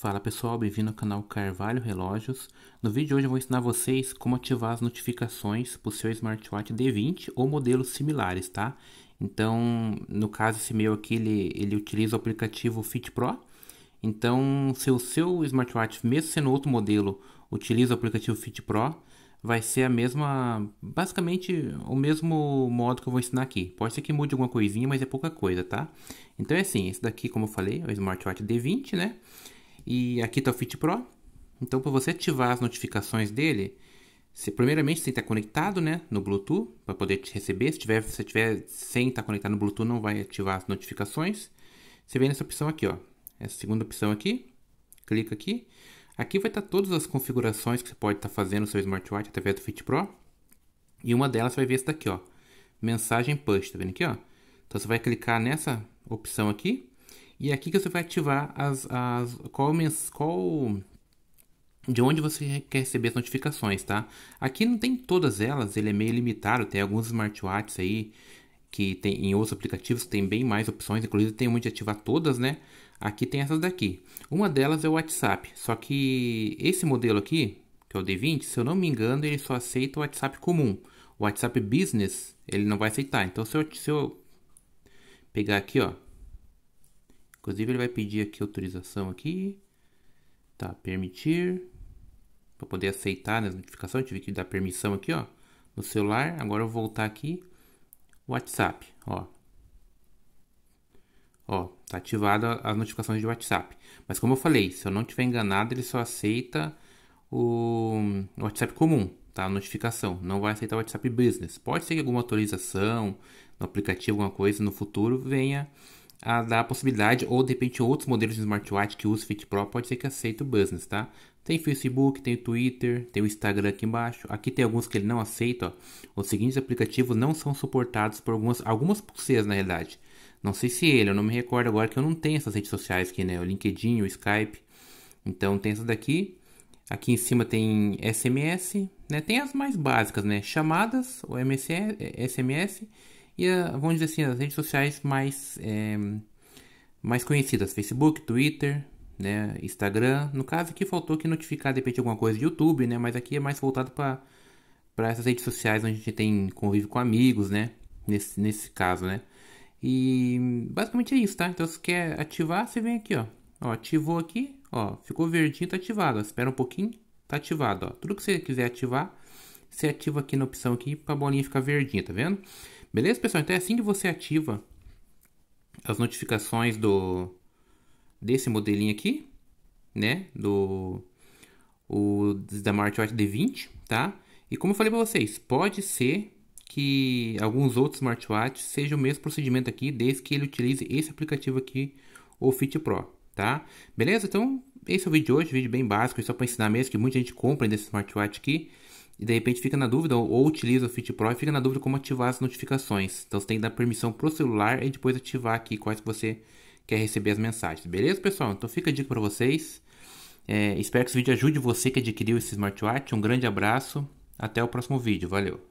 Fala pessoal, bem-vindo ao canal Carvalho Relógios. No vídeo de hoje eu vou ensinar vocês como ativar as notificações para o seu smartwatch D20 ou modelos similares, tá? Então, no caso esse meu aqui, ele, ele utiliza o aplicativo Fit Pro. Então, se o seu smartwatch, mesmo sendo outro modelo, utiliza o aplicativo Fit Pro, vai ser a mesma, basicamente o mesmo modo que eu vou ensinar aqui. Pode ser que mude alguma coisinha, mas é pouca coisa, tá? Então é assim, esse daqui, como eu falei, é o smartwatch D20, né? E aqui está o Fit Pro. Então, para você ativar as notificações dele, você, primeiramente, você tem que estar conectado né, no Bluetooth para poder te receber. Se tiver, se tiver sem estar conectado no Bluetooth, não vai ativar as notificações. Você vem nessa opção aqui, ó. Essa segunda opção aqui. Clica aqui. Aqui vai estar tá todas as configurações que você pode estar tá fazendo no seu smartwatch através do Fit Pro. E uma delas vai ver essa daqui, ó. Mensagem push, tá vendo aqui, ó? Então você vai clicar nessa opção aqui. E é aqui que você vai ativar as, as qual, qual de onde você quer receber as notificações, tá? Aqui não tem todas elas, ele é meio limitado, tem alguns smartwatches aí que tem em outros aplicativos tem bem mais opções, inclusive tem uma de ativar todas, né? Aqui tem essas daqui. Uma delas é o WhatsApp, só que esse modelo aqui, que é o D20, se eu não me engano, ele só aceita o WhatsApp comum. O WhatsApp Business, ele não vai aceitar. Então, se eu, se eu pegar aqui, ó, Inclusive ele vai pedir aqui autorização aqui. Tá, permitir. Para poder aceitar a né, as notificações, eu tive que dar permissão aqui, ó. No celular, agora eu voltar aqui. WhatsApp, ó. Ó, tá ativada as notificações de WhatsApp. Mas como eu falei, se eu não tiver enganado, ele só aceita o WhatsApp comum, tá? A notificação. Não vai aceitar o WhatsApp Business. Pode ser que alguma atualização no aplicativo, alguma coisa no futuro venha a dar a possibilidade, ou de repente outros modelos de smartwatch que usa Fit Pro pode ser que aceite o Business, tá? Tem Facebook, tem Twitter, tem o Instagram aqui embaixo. Aqui tem alguns que ele não aceita, ó. Os seguintes aplicativos não são suportados por algumas, algumas pulseiras, na realidade. Não sei se ele, eu não me recordo agora que eu não tenho essas redes sociais aqui, né? O LinkedIn, o Skype. Então tem essa daqui. Aqui em cima tem SMS, né? Tem as mais básicas, né? Chamadas, o MSN, SMS e, a, eh, vamos dizer assim, as redes sociais mais, é, mais conhecidas, Facebook, Twitter, né, Instagram. No caso aqui faltou que notificar de repente alguma coisa de YouTube, né, mas aqui é mais voltado para para essas redes sociais onde a gente tem convívio com amigos, né? Nesse, nesse caso, né? E basicamente é isso, tá? Então se quer ativar, você vem aqui, ó. Ó, ativou aqui, ó, ficou verdinho, tá ativado. Ó. Espera um pouquinho, tá ativado, ó. Tudo que você quiser ativar, você ativa aqui na opção aqui para a bolinha ficar verdinha, tá vendo? Beleza, pessoal? Então é assim que você ativa as notificações do desse modelinho aqui, né? Do o smartwatch D20, tá? E como eu falei para vocês, pode ser que alguns outros smartwatches seja o mesmo procedimento aqui, desde que ele utilize esse aplicativo aqui, o Fit Pro, tá? Beleza? Então, esse é o vídeo de hoje, vídeo bem básico, só para ensinar mesmo, que muita gente compra desse smartwatch aqui e de repente fica na dúvida, ou, ou utiliza o Fit Pro e fica na dúvida como ativar as notificações. Então você tem que dar permissão pro celular e depois ativar aqui quais que você quer receber as mensagens. Beleza, pessoal? Então fica a dica para vocês. É, espero que esse vídeo ajude você que adquiriu esse smartwatch. Um grande abraço. Até o próximo vídeo. Valeu!